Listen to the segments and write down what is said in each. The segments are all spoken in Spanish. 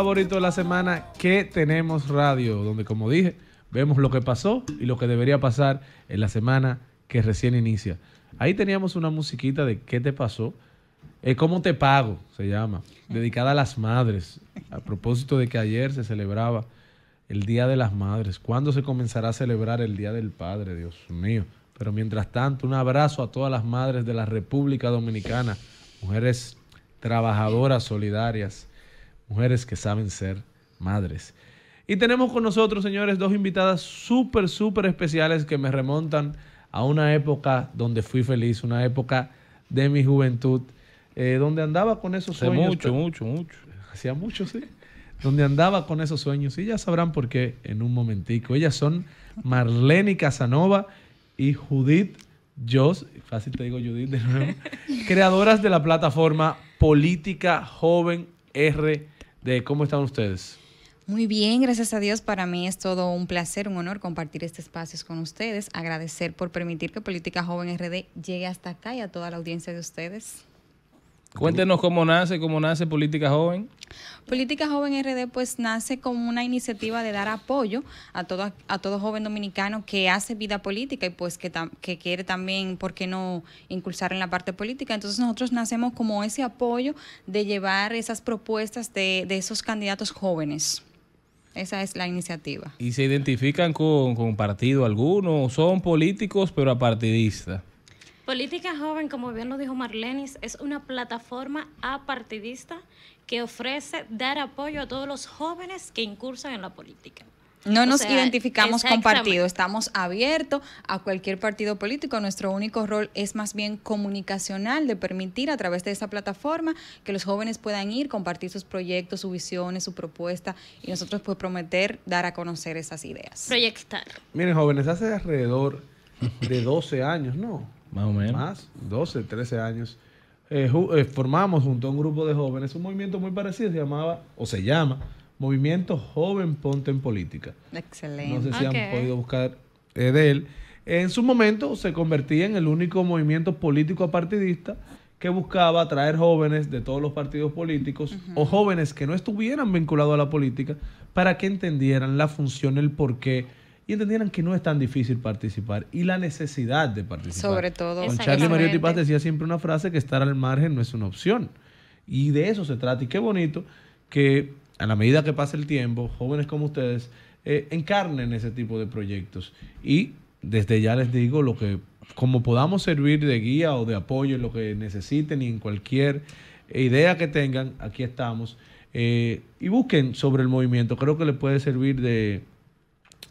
favorito de la semana, que tenemos radio, donde como dije, vemos lo que pasó y lo que debería pasar en la semana que recién inicia. Ahí teníamos una musiquita de qué te pasó, eh, cómo te pago, se llama, dedicada a las madres, a propósito de que ayer se celebraba el Día de las Madres. ¿Cuándo se comenzará a celebrar el Día del Padre, Dios mío? Pero mientras tanto, un abrazo a todas las madres de la República Dominicana, mujeres trabajadoras, solidarias mujeres que saben ser madres. Y tenemos con nosotros, señores, dos invitadas súper, súper especiales que me remontan a una época donde fui feliz, una época de mi juventud, eh, donde andaba con esos sueños. Mucho, mucho, mucho. Hacía mucho, sí. Donde andaba con esos sueños. Y ya sabrán por qué en un momentico. Ellas son Marlene Casanova y Judith Joss. fácil te digo Judith de nuevo, creadoras de la plataforma Política Joven R de cómo están ustedes. Muy bien, gracias a Dios. Para mí es todo un placer, un honor compartir este espacio con ustedes. Agradecer por permitir que Política Joven RD llegue hasta acá y a toda la audiencia de ustedes. Cuéntenos cómo nace, cómo nace Política Joven. Política Joven RD pues nace como una iniciativa de dar apoyo a todo, a todo joven dominicano que hace vida política y pues que, quiere también, ¿por qué no?, impulsar en la parte política. Entonces nosotros nacemos como ese apoyo de llevar esas propuestas de, de esos candidatos jóvenes. Esa es la iniciativa. ¿Y se identifican con, con partido alguno? ¿Son políticos pero apartidistas? Política Joven, como bien lo dijo Marlenis, es una plataforma apartidista que ofrece dar apoyo a todos los jóvenes que incursan en la política. No nos identificamos con partido, estamos abiertos a cualquier partido político. Nuestro único rol es más bien comunicacional, de permitir a través de esa plataforma que los jóvenes puedan ir, compartir sus proyectos, sus visiones, su propuesta y nosotros pues prometer dar a conocer esas ideas. Proyectar. Miren jóvenes, hace alrededor de 12 años, ¿no? Más o menos. Más, 12, 13 años. Eh, eh, formamos junto a un grupo de jóvenes un movimiento muy parecido, se llamaba, o se llama, Movimiento Joven Ponte en Política. Excelente. No sé si han podido buscar eh, de él. En su momento se convertía en el único movimiento político apartidista que buscaba atraer jóvenes de todos los partidos políticos o jóvenes que no estuvieran vinculados a la política para que entendieran la función, el porqué y entendieran que no es tan difícil participar y la necesidad de participar. Sobre todo. Con Charlie Mariotti Paz decía siempre una frase que estar al margen no es una opción. Y de eso se trata. Y qué bonito que a la medida que pasa el tiempo, jóvenes como ustedes eh, encarnen ese tipo de proyectos. Y desde ya les digo lo que, como podamos servir de guía o de apoyo en lo que necesiten y en cualquier eh, idea que tengan, aquí estamos. Eh, y busquen sobre el movimiento. Creo que les puede servir de,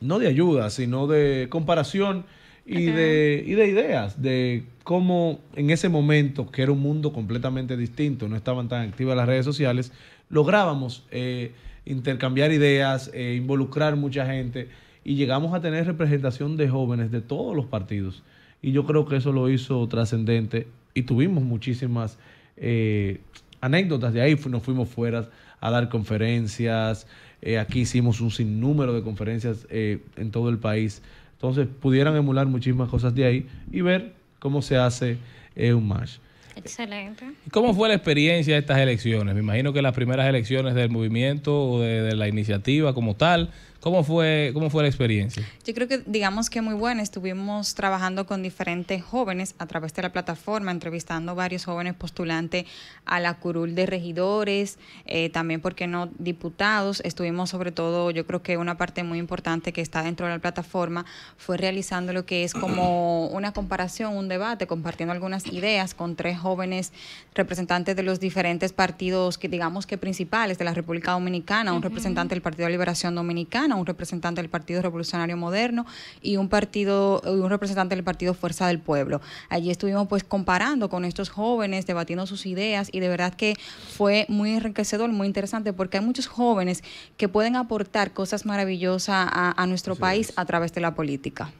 no de ayuda, sino de comparación y, de, de ideas, de cómo en ese momento, que era un mundo completamente distinto, no estaban tan activas las redes sociales, lográbamos eh, intercambiar ideas, eh, involucrar mucha gente y llegamos a tener representación de jóvenes de todos los partidos. Y yo creo que eso lo hizo trascendente y tuvimos muchísimas... Eh, anécdotas de ahí. Nos fuimos fuera a dar conferencias. Eh, aquí hicimos un sinnúmero de conferencias eh, en todo el país. Entonces pudieron emular muchísimas cosas de ahí y ver cómo se hace eh, un match. Excelente. ¿Cómo fue la experiencia de estas elecciones? Me imagino que las primeras elecciones del movimiento o de la iniciativa como tal ¿Cómo fue, ¿Cómo fue la experiencia? Yo creo que digamos que muy buena. Estuvimos trabajando con diferentes jóvenes a través de la plataforma, entrevistando varios jóvenes postulantes a la curul de regidores, eh, también, porque no?, diputados. Estuvimos sobre todo, yo creo que una parte muy importante que está dentro de la plataforma fue realizando lo que es como una comparación, un debate, compartiendo algunas ideas con tres jóvenes representantes de los diferentes partidos que digamos que principales de la República Dominicana, un representante del Partido de Liberación Dominicana, un representante del Partido Revolucionario Moderno y un partido un representante del Partido Fuerza del Pueblo. Allí estuvimos pues comparando con estos jóvenes, debatiendo sus ideas y de verdad que fue muy enriquecedor, muy interesante porque hay muchos jóvenes que pueden aportar cosas maravillosas a, nuestro país a través de la política.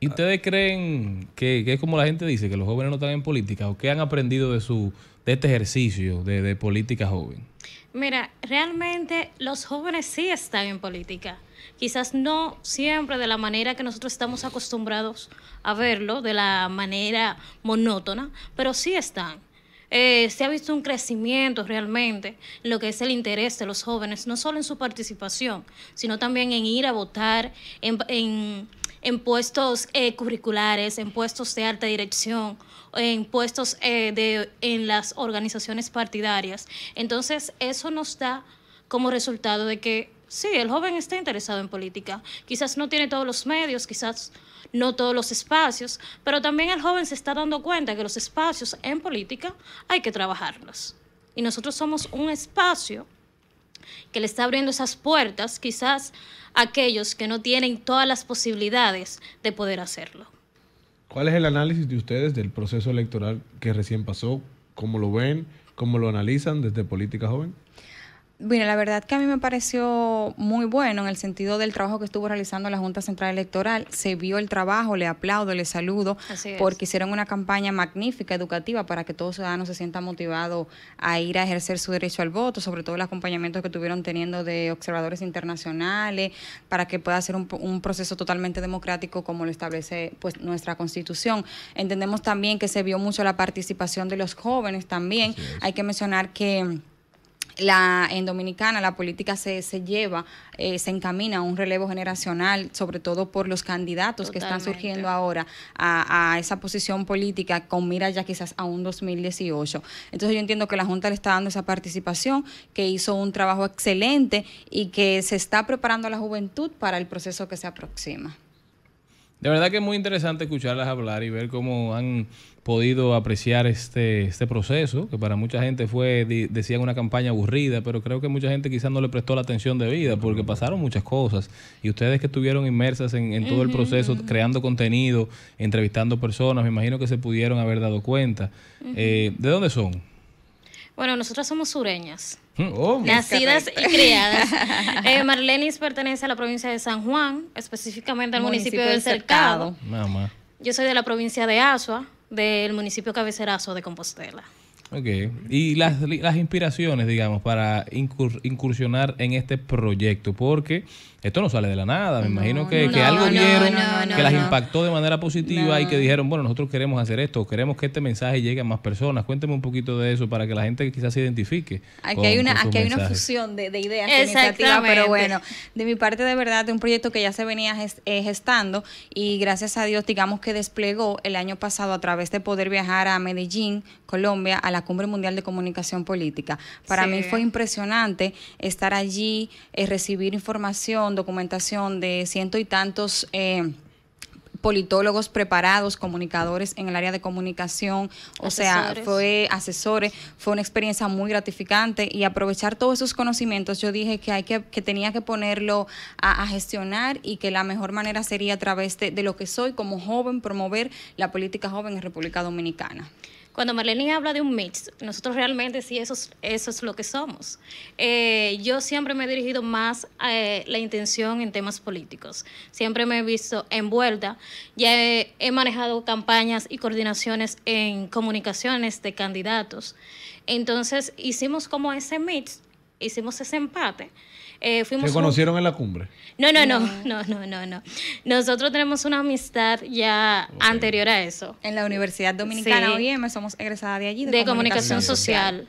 ¿Y ustedes creen que, es como la gente dice, que los jóvenes no están en política o qué han aprendido de su de este ejercicio de política joven? Mira, realmente los jóvenes sí están en política. Quizás no siempre de la manera que nosotros estamos acostumbrados a verlo, de la manera monótona, pero sí están. Eh, se ha visto un crecimiento realmente en lo que es el interés de los jóvenes, no solo en su participación, sino también en ir a votar, en en puestos eh, curriculares, en puestos de alta dirección, en puestos eh, de, en las organizaciones partidarias. Entonces, eso nos da como resultado de que sí, el joven está interesado en política. Quizás no tiene todos los medios, quizás no todos los espacios, pero también el joven se está dando cuenta que los espacios en política hay que trabajarlos. Y nosotros somos un espacio que le está abriendo esas puertas quizás a aquellos que no tienen todas las posibilidades de poder hacerlo. ¿Cuál es el análisis de ustedes del proceso electoral que recién pasó? ¿Cómo lo ven? ¿Cómo lo analizan desde Política Joven? Bueno, la verdad que a mí me pareció muy bueno en el sentido del trabajo que estuvo realizando la Junta Central Electoral. Se vio el trabajo, le aplaudo, le saludo, porque hicieron una campaña magnífica, educativa, para que todo ciudadano se sienta motivado a ir a ejercer su derecho al voto, sobre todo el acompañamiento que tuvieron teniendo de observadores internacionales, para que pueda ser un, proceso totalmente democrático como lo establece pues nuestra Constitución. Entendemos también que se vio mucho la participación de los jóvenes también. Hay que mencionar que la, en Dominicana la política se, se lleva, eh, se encamina a un relevo generacional, sobre todo por los candidatos que están surgiendo ahora a, a, esa posición política con mira ya quizás a un 2018. Entonces yo entiendo que la Junta le está dando esa participación, que hizo un trabajo excelente y que se está preparando a la juventud para el proceso que se aproxima. De verdad que es muy interesante escucharlas hablar y ver cómo han podido apreciar este, este proceso, que para mucha gente fue, decían, una campaña aburrida, pero creo que mucha gente quizás no le prestó la atención debida porque pasaron muchas cosas. Y ustedes que estuvieron inmersas en, todo el proceso, creando contenido, entrevistando personas, me imagino que se pudieron haber dado cuenta. Eh, ¿De dónde son? Bueno, nosotras somos sureñas. Hmm, oh. nacidas y criadas. Eh, Marlenis pertenece a la provincia de San Juan, específicamente al municipio, del Cercado. Yo soy de la provincia de Asua, del municipio cabecerazo de Compostela. Ok. Y las, las inspiraciones, digamos, para incursionar en este proyecto, porque esto no sale de la nada, me imagino que, algo vieron que las impactó de manera positiva y que dijeron, bueno, nosotros queremos hacer esto, queremos que este mensaje llegue a más personas. Cuénteme un poquito de eso para que la gente quizás se identifique. Aquí hay una, aquí hay una fusión de, de ideas, iniciativas, pero bueno, de mi parte de verdad, de un proyecto que ya se venía eh, gestando y gracias a Dios, digamos que desplegó el año pasado a través de poder viajar a Medellín, Colombia, a la Cumbre Mundial de Comunicación Política. Para mí fue impresionante estar allí, eh, recibir información documentación de ciento y tantos... Eh, politólogos preparados, comunicadores en el área de comunicación, o sea, fue asesores, fue una experiencia muy gratificante y aprovechar todos esos conocimientos, yo dije que, hay que, que tenía que ponerlo a, gestionar y que la mejor manera sería a través de lo que soy como joven, promover la política joven en República Dominicana. Cuando Marlene habla de un mix, nosotros realmente sí eso es, eso es lo que somos. Eh, yo siempre me he dirigido más a eh, la intención en temas políticos. Siempre me he visto envuelta. Ya he manejado campañas y coordinaciones en comunicaciones de candidatos. Entonces hicimos como ese mix hicimos ese empate. Eh, ¿Se conocieron en la cumbre? No, no, no, no, no, no, Nosotros tenemos una amistad ya anterior a eso. En la Universidad Dominicana OIM somos egresadas de allí. De, comunicación, social.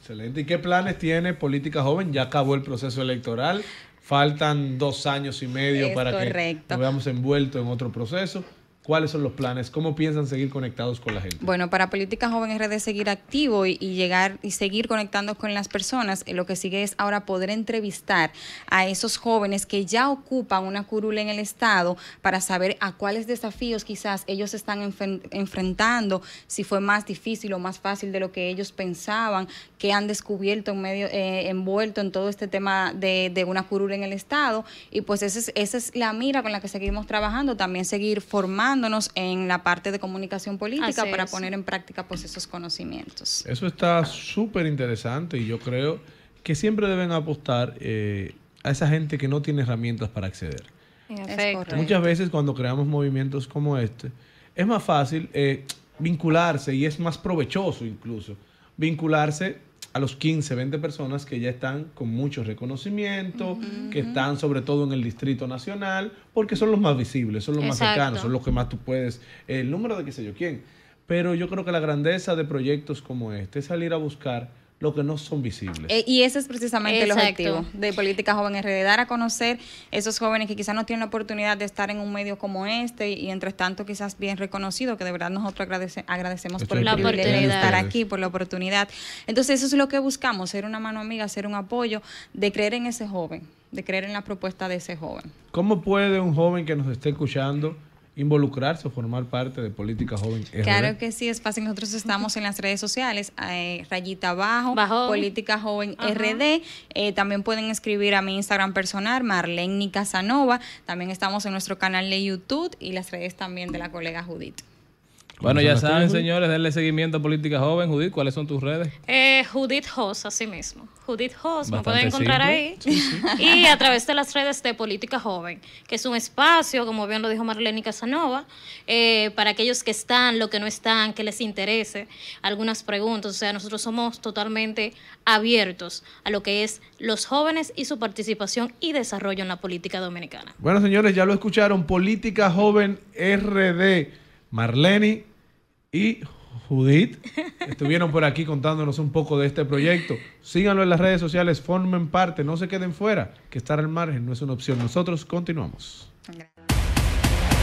Excelente. ¿Y qué planes tiene Política Joven? Ya acabó el proceso electoral. Faltan dos años y medio para que nos veamos envueltos en otro proceso. ¿Cuáles son los planes? ¿Cómo piensan seguir conectados con la gente? Bueno, para Política Joven RD seguir activo y, llegar y seguir conectando con las personas, eh, lo que sigue es ahora poder entrevistar a esos jóvenes que ya ocupan una curula en el Estado para saber a cuáles desafíos quizás ellos están enfrentando, si fue más difícil o más fácil de lo que ellos pensaban, qué han descubierto en medio, eh, envuelto en todo este tema de, una curula en el Estado. Y pues es, esa es la mira con la que seguimos trabajando, también seguir formando en la parte de comunicación política para poner en práctica pues esos conocimientos. Eso está súper interesante y yo creo que siempre deben apostar eh, a esa gente que no tiene herramientas para acceder. Muchas veces cuando creamos movimientos como este, es más fácil eh, vincularse y es más provechoso incluso vincularse a los 15, 20 personas que ya están con mucho reconocimiento, que están sobre todo en el Distrito Nacional, porque son los más visibles, son los más cercanos, son los que más tú puedes, el número de qué sé yo quién. Pero yo creo que la grandeza de proyectos como este es salir a buscar lo que no son visibles. Eh, y ese es precisamente el objetivo de Política Joven de dar a conocer esos jóvenes que quizás no tienen la oportunidad de estar en un medio como este y, entre tanto quizás bien reconocido, que de verdad nosotros agradecemos por la oportunidad estar aquí, por la oportunidad. Entonces eso es lo que buscamos, ser una mano amiga, ser un apoyo, de creer en ese joven, de creer en la propuesta de ese joven. ¿Cómo puede un joven que nos esté escuchando involucrarse o formar parte de Política Joven. RD. Claro que sí, es fácil. Nosotros estamos en las redes sociales, eh, rayita abajo, Bajo. Política Joven RD. Eh, también pueden escribir a mi Instagram personal, Marlene Casanova. También estamos en nuestro canal de YouTube y las redes también de la colega Judith. Bueno, ya este saben, señores, denle seguimiento a Política Joven. Judith, ¿cuáles son tus redes? Eh, Judith Hoss, así mismo. Judith Hoss, me pueden encontrar ahí. Y a través de las redes de Política Joven, que es un espacio, como bien lo dijo Marlene Casanova, eh, para aquellos que están, lo que no están, que les interese, algunas preguntas. O sea, nosotros somos totalmente abiertos a lo que es los jóvenes y su participación y desarrollo en la política dominicana. Bueno, señores, ya lo escucharon. Política Joven RD Marlene y Judith estuvieron por aquí contándonos un poco de este proyecto. Síganlo en las redes sociales, formen parte, no se queden fuera, que estar al margen no es una opción. Nosotros continuamos.